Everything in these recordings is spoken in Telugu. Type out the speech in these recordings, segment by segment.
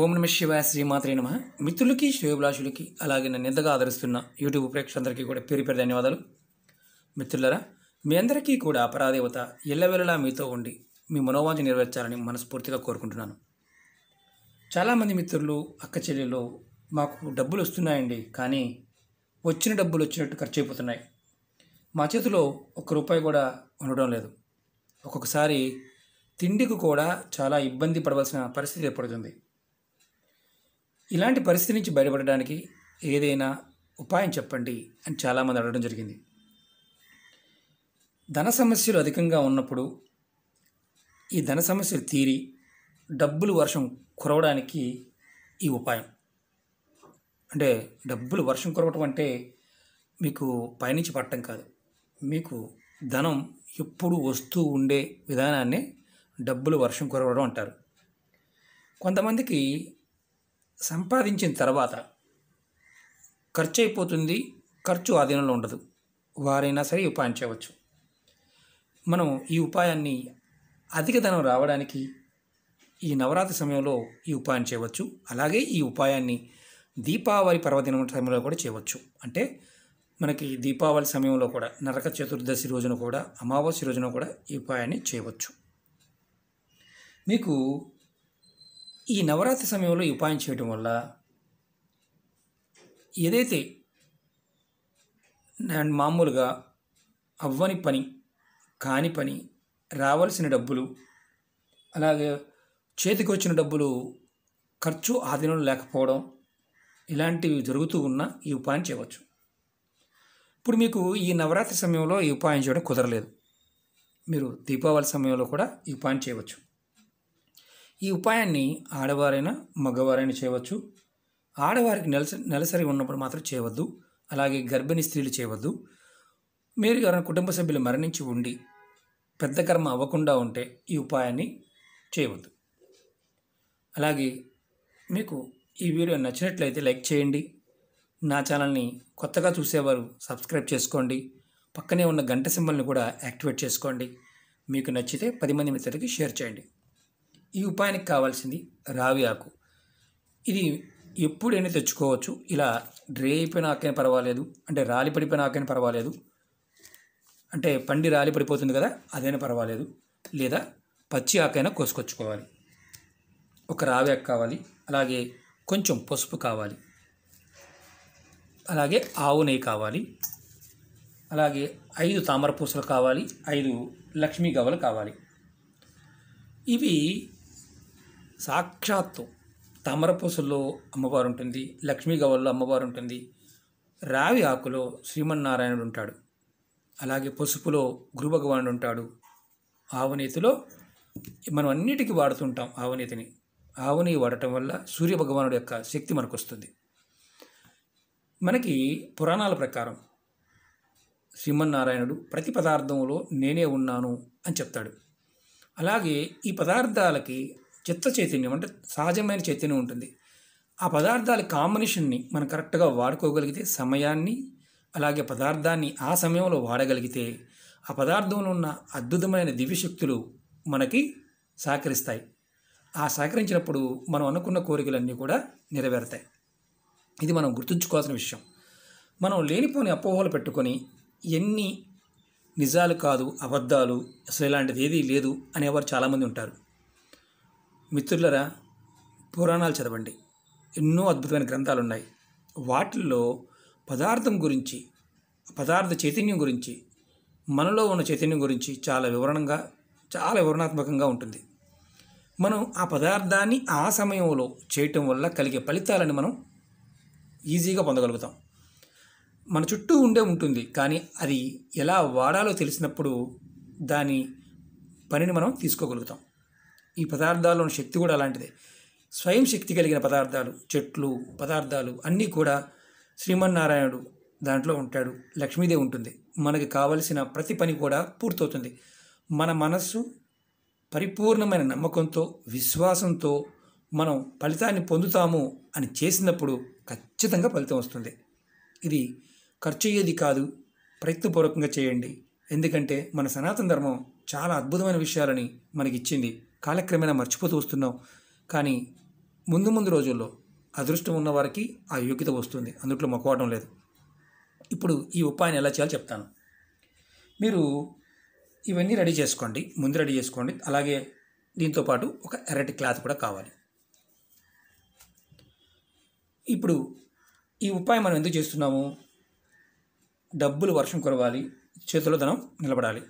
ఓం నమ శివాయ శ్రీమాత్రే నమ మిత్రులకి శ్రేభిలాషులకి అలాగే నన్ను ఎంతగా ఆదరిస్తున్న యూట్యూబ్ ప్రేక్షకులందరికీ కూడా పేరు పేరు ధన్యవాదాలు మిత్రులరా మీ అందరికీ కూడా అపరాదేవత ఎల్లవెల్లలా మీతో ఉండి మీ మనోవాంఛ నెరవేర్చాలని మనస్ఫూర్తిగా కోరుకుంటున్నాను చాలామంది మిత్రులు అక్క చెల్లెలు మాకు డబ్బులు వస్తున్నాయండి కానీ వచ్చిన డబ్బులు వచ్చినట్టు ఖర్చు అయిపోతున్నాయి మా చేతిలో ఒక్క రూపాయి కూడా ఉండడం లేదు ఒక్కొక్కసారి తిండికి కూడా చాలా ఇబ్బంది పడవలసిన పరిస్థితి ఏర్పడుతుంది ఇలాంటి పరిస్థితి నుంచి బయటపడడానికి ఏదైనా ఉపాయం చెప్పండి అని చాలామంది అడగడం జరిగింది ధన సమస్యలు అధికంగా ఉన్నప్పుడు ఈ ధన సమస్యలు తీరి డబ్బులు వర్షం కురవడానికి ఈ ఉపాయం అంటే డబ్బులు వర్షం కురవటం అంటే మీకు పయనించి పట్టడం కాదు మీకు ధనం ఎప్పుడు వస్తూ ఉండే విధానాన్ని డబ్బులు వర్షం కురవడం అంటారు కొంతమందికి సంపాదించిన తర్వాత ఖర్చు అయిపోతుంది ఖర్చు ఆధీనంలో ఉండదు వారైనా సరే ఉపాయం చేయవచ్చు మనం ఈ ఉపాయాన్ని అధిక ధనం రావడానికి ఈ నవరాత్రి సమయంలో ఈ ఉపాయం చేయవచ్చు అలాగే ఈ ఉపాయాన్ని దీపావళి పర్వదినం సమయంలో కూడా చేయవచ్చు అంటే మనకి దీపావళి సమయంలో కూడా నరక చతుర్దశి రోజున కూడా అమావాస్య రోజున కూడా ఈ ఉపాయాన్ని చేయవచ్చు మీకు ఈ నవరాత్రి సమయంలో ఈ ఉపాయం చేయడం వల్ల ఏదైతే మామూలుగా అవ్వని పని కాని పని రావాల్సిన డబ్బులు అలాగే చేతికి వచ్చిన డబ్బులు ఖర్చు ఆధీనంలో లేకపోవడం ఇలాంటివి జరుగుతూ ఉన్న ఈ ఉపాయం చేయవచ్చు ఇప్పుడు మీకు ఈ నవరాత్రి సమయంలో ఈ ఉపాయం చేయడం కుదరలేదు మీరు దీపావళి సమయంలో కూడా ఈ ఉపాయం చేయవచ్చు ఈ ఉపాయాన్ని ఆడవారైనా మగవారైనా చేయవచ్చు ఆడవారికి నెలస నెలసరి ఉన్నప్పుడు మాత్రం చేయవద్దు అలాగే గర్భిణీ స్త్రీలు చేయవద్దు మీరు ఎవరైనా కుటుంబ సభ్యులు మరణించి ఉండి పెద్ద కర్మ అవ్వకుండా ఉంటే ఈ ఉపాయాన్ని చేయవద్దు అలాగే మీకు ఈ వీడియో నచ్చినట్లయితే లైక్ చేయండి నా ఛానల్ని కొత్తగా చూసేవారు సబ్స్క్రైబ్ చేసుకోండి పక్కనే ఉన్న గంట సింబల్ని కూడా యాక్టివేట్ చేసుకోండి మీకు నచ్చితే పది మంది మిత్రులకి షేర్ చేయండి ఈ ఉపాయానికి కావాల్సింది రావి ఆకు ఇది ఎప్పుడైనా తెచ్చుకోవచ్చు ఇలా డ్రై అయిపోయిన ఆకైనా పర్వాలేదు అంటే రాలి పడిపోయిన ఆకైనా పర్వాలేదు అంటే పండి రాలి పడిపోతుంది కదా అదైనా పర్వాలేదు లేదా పచ్చి ఆకైనా కోసుకొచ్చుకోవాలి ఒక రావి ఆకు కావాలి అలాగే కొంచెం పసుపు కావాలి అలాగే ఆవు నెయ్యి కావాలి అలాగే ఐదు తామర పూసలు కావాలి ఐదు లక్ష్మీ గవ్వలు కావాలి ఇవి సాక్షాత్తు తామరపూసుల్లో అమ్మవారు ఉంటుంది లక్ష్మీ గవల్లో అమ్మవారు ఉంటుంది రావి ఆకులో శ్రీమన్నారాయణుడు ఉంటాడు అలాగే పసుపులో గురు భగవానుడు ఉంటాడు ఆవునేతిలో మనం అన్నిటికీ వాడుతుంటాం ఆవునేతిని ఆవుని వాడటం వల్ల సూర్య భగవానుడు యొక్క శక్తి మనకు వస్తుంది మనకి పురాణాల ప్రకారం శ్రీమన్నారాయణుడు ప్రతి పదార్థంలో నేనే ఉన్నాను అని చెప్తాడు అలాగే ఈ పదార్థాలకి చిత్త చైతన్యం అంటే సహజమైన చైతన్యం ఉంటుంది ఆ పదార్థాల కాంబినేషన్ని మనం కరెక్ట్గా వాడుకోగలిగితే సమయాన్ని అలాగే పదార్థాన్ని ఆ సమయంలో వాడగలిగితే ఆ పదార్థంలో ఉన్న అద్భుతమైన దివ్యశక్తులు మనకి సహకరిస్తాయి ఆ సహకరించినప్పుడు మనం అనుకున్న కోరికలన్నీ కూడా నెరవేరుతాయి ఇది మనం గుర్తుంచుకోవాల్సిన విషయం మనం లేనిపోని అపోహలు పెట్టుకొని ఎన్ని నిజాలు కాదు అబద్ధాలు అసలు ఇలాంటిది ఏదీ లేదు అనేవారు చాలామంది ఉంటారు మిత్రులరా పురాణాలు చదవండి ఎన్నో అద్భుతమైన గ్రంథాలు ఉన్నాయి వాటిల్లో పదార్థం గురించి పదార్థ చైతన్యం గురించి మనలో ఉన్న చైతన్యం గురించి చాలా వివరణంగా చాలా వివరణాత్మకంగా ఉంటుంది మనం ఆ పదార్థాన్ని ఆ సమయంలో చేయటం వల్ల కలిగే ఫలితాలను మనం ఈజీగా పొందగలుగుతాం మన చుట్టూ ఉండే ఉంటుంది కానీ అది ఎలా వాడాలో తెలిసినప్పుడు దాని పనిని మనం తీసుకోగలుగుతాం ఈ పదార్థాల్లోని శక్తి కూడా అలాంటిదే స్వయం శక్తి కలిగిన పదార్థాలు చెట్లు పదార్థాలు అన్నీ కూడా శ్రీమన్నారాయణుడు దాంట్లో ఉంటాడు లక్ష్మీదే ఉంటుంది మనకి కావలసిన ప్రతి పని కూడా పూర్తవుతుంది మన మనస్సు పరిపూర్ణమైన నమ్మకంతో విశ్వాసంతో మనం ఫలితాన్ని పొందుతాము అని చేసినప్పుడు ఖచ్చితంగా ఫలితం వస్తుంది ఇది ఖర్చు అయ్యేది కాదు ప్రయత్నపూర్వకంగా చేయండి ఎందుకంటే మన సనాతన ధర్మం చాలా అద్భుతమైన విషయాలని మనకిచ్చింది కాలక్రమేణా మర్చిపోతూ వస్తున్నాం కానీ ముందు ముందు రోజుల్లో అదృష్టం ఉన్నవారికి ఆ యోగ్యత వస్తుంది అందుట్లో మొక్కవటం లేదు ఇప్పుడు ఈ ఉపాయాన్ని ఎలా చేయాలో చెప్తాను మీరు ఇవన్నీ రెడీ చేసుకోండి ముందు రెడీ చేసుకోండి అలాగే దీంతో పాటు ఒక ఎర్రటి క్లాత్ కూడా కావాలి ఇప్పుడు ఈ ఉపాయం మనం ఎందుకు చేస్తున్నాము డబ్బులు వర్షం కురవాలి చేతుల్లో ధనం నిలబడాలి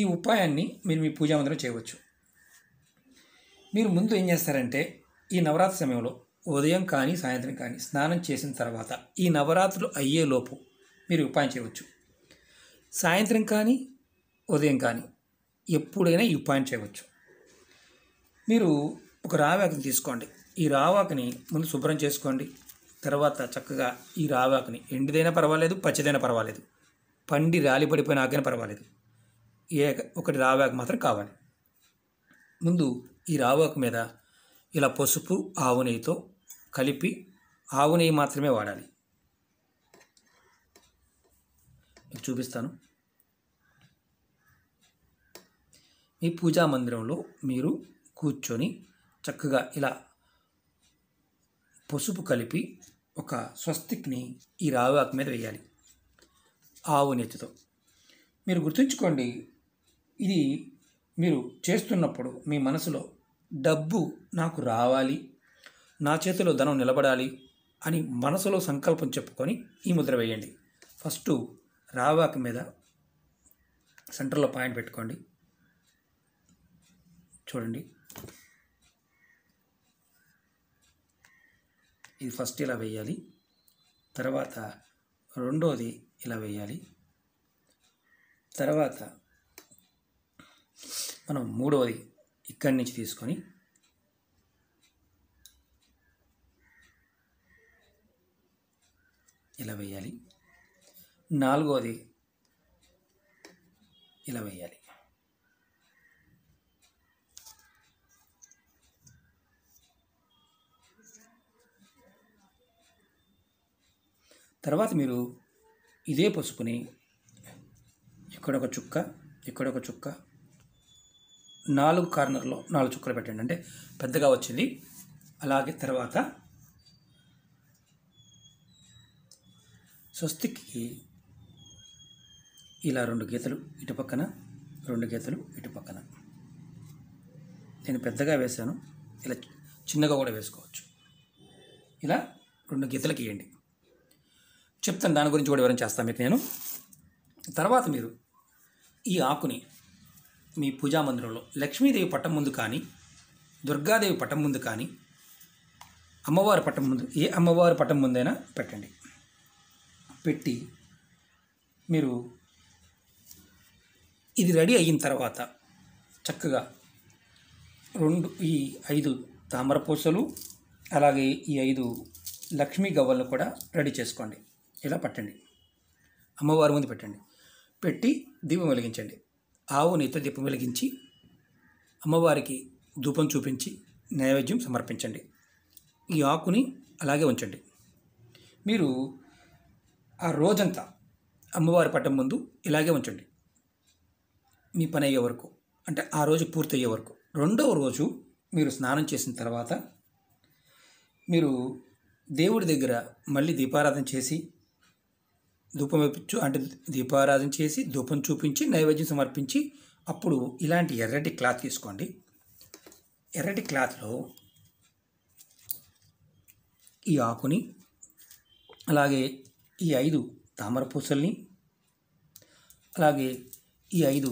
ఈ ఉపాయాన్ని మీరు మీ పూజా మందిరం చేయవచ్చు మీరు ముందు ఏం చేస్తారంటే ఈ నవరాత్రి సమయంలో ఉదయం కానీ సాయంత్రం కానీ స్నానం చేసిన తర్వాత ఈ నవరాత్రులు అయ్యేలోపు మీరు ఉపాయం చేయవచ్చు సాయంత్రం కానీ ఉదయం కానీ ఎప్పుడైనా ఈ ఉపాయం చేయవచ్చు మీరు ఒక రావాకుని తీసుకోండి ఈ రావాకుని ముందు శుభ్రం చేసుకోండి తర్వాత చక్కగా ఈ రావాకుని ఎండిదైనా పర్వాలేదు పచ్చదైనా పర్వాలేదు పండి రాలి పడిపోయిన ఆకైనా పర్వాలేదు ఏ ఒకటి రావాకు మాత్రం కావాలి ముందు ఈ రావాక మీద ఇలా పసుపు ఆవు నెయ్యితో కలిపి ఆవు నెయ్యి మాత్రమే వాడాలి చూపిస్తాను మీ పూజా మందిరంలో మీరు కూర్చొని చక్కగా ఇలా పసుపు కలిపి ఒక స్వస్తిక్ని ఈ రావాక మీద వేయాలి ఆవు నెత్తితో మీరు గుర్తుంచుకోండి ఇది మీరు చేస్తున్నప్పుడు మీ మనసులో డబ్బు నాకు రావాలి నా చేతిలో ధనం నిలబడాలి అని మనసులో సంకల్పం చెప్పుకొని ఈ ముద్ర వేయండి ఫస్ట్ రావాక మీద సెంటర్లో పాయింట్ పెట్టుకోండి చూడండి ఇది ఫస్ట్ ఇలా వేయాలి తర్వాత రెండోది ఇలా వేయాలి తర్వాత మనం మూడోది ఇక్కడి నుంచి తీసుకొని ఇలా వేయాలి నాలుగోది ఇలా వేయాలి తర్వాత మీరు ఇదే పసుపుని ఇక్కడొక చుక్క ఇక్కడొక చుక్క నాలుగు కార్నర్లో నాలుగు చుక్కలు పెట్టండి అంటే పెద్దగా వచ్చింది అలాగే తర్వాత స్వస్తికి ఇలా రెండు గీతలు ఇటు పక్కన రెండు గీతలు ఇటు పక్కన నేను పెద్దగా వేశాను ఇలా చిన్నగా కూడా వేసుకోవచ్చు ఇలా రెండు గీతలకి ఇవ్వండి చెప్తాను దాని గురించి కూడా వివరం చేస్తాను మీకు నేను తర్వాత మీరు ఈ ఆకుని మీ పూజా మందిరంలో లక్ష్మీదేవి పట్టం ముందు కానీ దుర్గాదేవి పట్టం ముందు కానీ అమ్మవారి పట్టం ముందు ఏ అమ్మవారి పట్టం ముందైనా పెట్టండి పెట్టి మీరు ఇది రెడీ అయిన తర్వాత చక్కగా రెండు ఈ ఐదు తామరపూసలు అలాగే ఈ ఐదు లక్ష్మీ గవ్వలను కూడా రెడీ చేసుకోండి ఇలా పట్టండి అమ్మవారి ముందు పెట్టండి పెట్టి దీపం వెలిగించండి ఆవు నేత్ర దీపం వెలిగించి అమ్మవారికి ధూపం చూపించి నైవేద్యం సమర్పించండి ఈ ఆకుని అలాగే ఉంచండి మీరు ఆ రోజంతా అమ్మవారి పట్టం ముందు ఇలాగే ఉంచండి మీ పని అయ్యే వరకు అంటే ఆ రోజు పూర్తయ్యే వరకు రెండవ రోజు మీరు స్నానం చేసిన తర్వాత మీరు దేవుడి దగ్గర మళ్ళీ దీపారాధన చేసి ధూపం వేపించు అంటే దీపారాధన చేసి ధూపం చూపించి నైవేద్యం సమర్పించి అప్పుడు ఇలాంటి ఎర్రటి క్లాత్ తీసుకోండి ఎర్రటి క్లాత్లో ఈ ఆకుని అలాగే ఈ ఐదు తామర పూసల్ని అలాగే ఈ ఐదు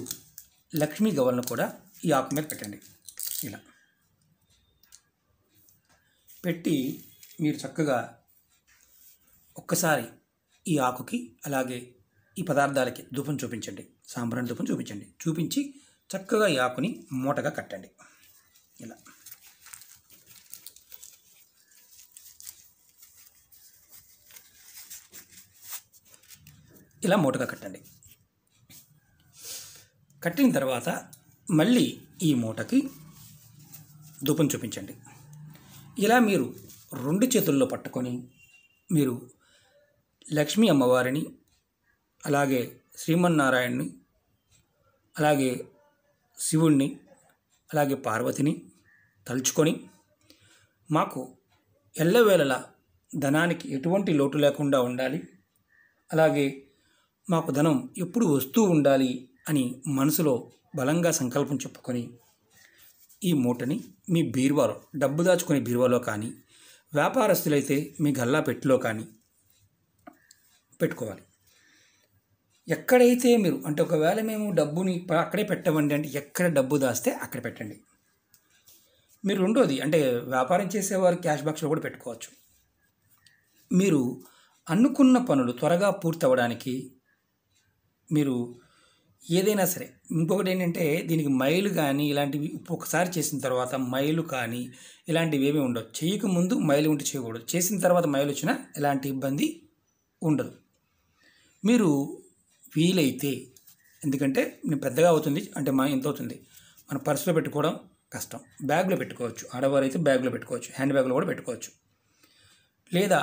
లక్ష్మీ గవలను కూడా ఈ ఆకు మీద పెట్టండి ఇలా పెట్టి మీరు చక్కగా ఒక్కసారి ఈ ఆకుకి అలాగే ఈ పదార్థాలకి ధూపం చూపించండి సాంబ్రాణి ధూపం చూపించండి చూపించి చక్కగా ఈ ఆకుని మూటగా కట్టండి ఇలా ఇలా మూటగా కట్టండి కట్టిన తర్వాత మళ్ళీ ఈ మూటకి ధూపం చూపించండి ఇలా మీరు రెండు చేతుల్లో పట్టుకొని మీరు లక్ష్మీ అమ్మవారిని అలాగే శ్రీమన్నారాయణ్ణి అలాగే శివుణ్ణి అలాగే పార్వతిని తలుచుకొని మాకు ఎల్లవేళలా ధనానికి ఎటువంటి లోటు లేకుండా ఉండాలి అలాగే మాకు ధనం ఎప్పుడు వస్తూ ఉండాలి అని మనసులో బలంగా సంకల్పం చెప్పుకొని ఈ మూటని మీ బీరువాలో డబ్బు దాచుకునే బీరువాలో కానీ వ్యాపారస్తులైతే మీ గల్లా పెట్టిలో కానీ పెట్టుకోవాలి ఎక్కడైతే మీరు అంటే ఒకవేళ మేము డబ్బుని అక్కడే పెట్టమండి అంటే ఎక్కడ డబ్బు దాస్తే అక్కడ పెట్టండి మీరు రెండోది అంటే వ్యాపారం చేసేవారు క్యాష్ బాక్స్లో కూడా పెట్టుకోవచ్చు మీరు అనుకున్న పనులు త్వరగా పూర్తి అవ్వడానికి మీరు ఏదైనా సరే ఇంకొకటి ఏంటంటే దీనికి మైలు కానీ ఇలాంటివి ఒక్కసారి చేసిన తర్వాత మైలు కానీ ఇలాంటివి ఏమీ ఉండవు చేయకముందు మైలు ఉంటే చేయకూడదు చేసిన తర్వాత మైలు వచ్చినా ఎలాంటి ఇబ్బంది ఉండదు మీరు వీలైతే ఎందుకంటే నేను పెద్దగా అవుతుంది అంటే మా ఇంత అవుతుంది మన పర్సులో పెట్టుకోవడం కష్టం బ్యాగ్లో పెట్టుకోవచ్చు ఆడవారు అయితే బ్యాగ్లో పెట్టుకోవచ్చు హ్యాండ్ బ్యాగ్లో కూడా పెట్టుకోవచ్చు లేదా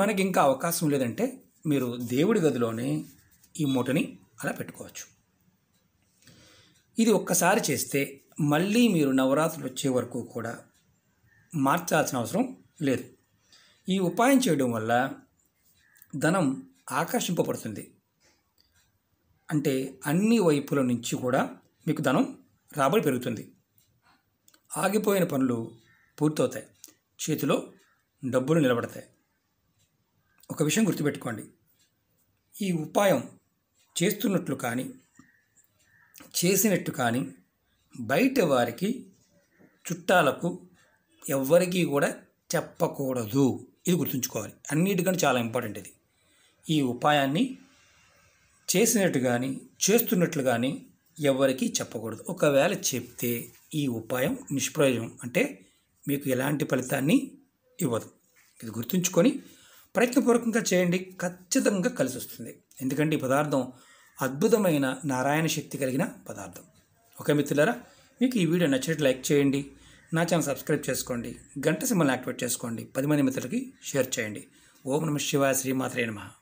మనకి ఇంకా అవకాశం లేదంటే మీరు దేవుడి గదిలోనే ఈ మూటని అలా పెట్టుకోవచ్చు ఇది ఒక్కసారి చేస్తే మళ్ళీ మీరు నవరాత్రులు వచ్చే వరకు కూడా మార్చాల్సిన అవసరం లేదు ఈ ఉపాయం చేయడం వల్ల ధనం ఆకర్షింపబడుతుంది అంటే అన్ని వైపుల నుంచి కూడా మీకు ధనం రాబడి పెరుగుతుంది ఆగిపోయిన పనులు పూర్తవుతాయి చేతిలో డబ్బులు నిలబడతాయి ఒక విషయం గుర్తుపెట్టుకోండి ఈ ఉపాయం చేస్తున్నట్లు కానీ చేసినట్టు కానీ బయట వారికి చుట్టాలకు ఎవ్వరికీ కూడా చెప్పకూడదు ఇది గుర్తుంచుకోవాలి అన్నిటికంటే చాలా ఇంపార్టెంట్ ఇది ఈ ఉపాయాన్ని చేసినట్టు కానీ చేస్తున్నట్లు కానీ ఎవరికీ చెప్పకూడదు ఒకవేళ చెప్తే ఈ ఉపాయం నిష్ప్రయోజనం అంటే మీకు ఎలాంటి ఫలితాన్ని ఇవ్వదు ఇది గుర్తుంచుకొని ప్రయత్నపూర్వకంగా చేయండి ఖచ్చితంగా కలిసి వస్తుంది ఎందుకంటే ఈ పదార్థం అద్భుతమైన నారాయణ శక్తి కలిగిన పదార్థం ఒకే మిత్రులారా మీకు ఈ వీడియో నచ్చినట్టు లైక్ చేయండి నా ఛానల్ సబ్స్క్రైబ్ చేసుకోండి గంట సింబల్ యాక్టివేట్ చేసుకోండి పది మంది మిత్రులకి షేర్ చేయండి ఓం నమ శివాయ శ్రీమాత్రే నమ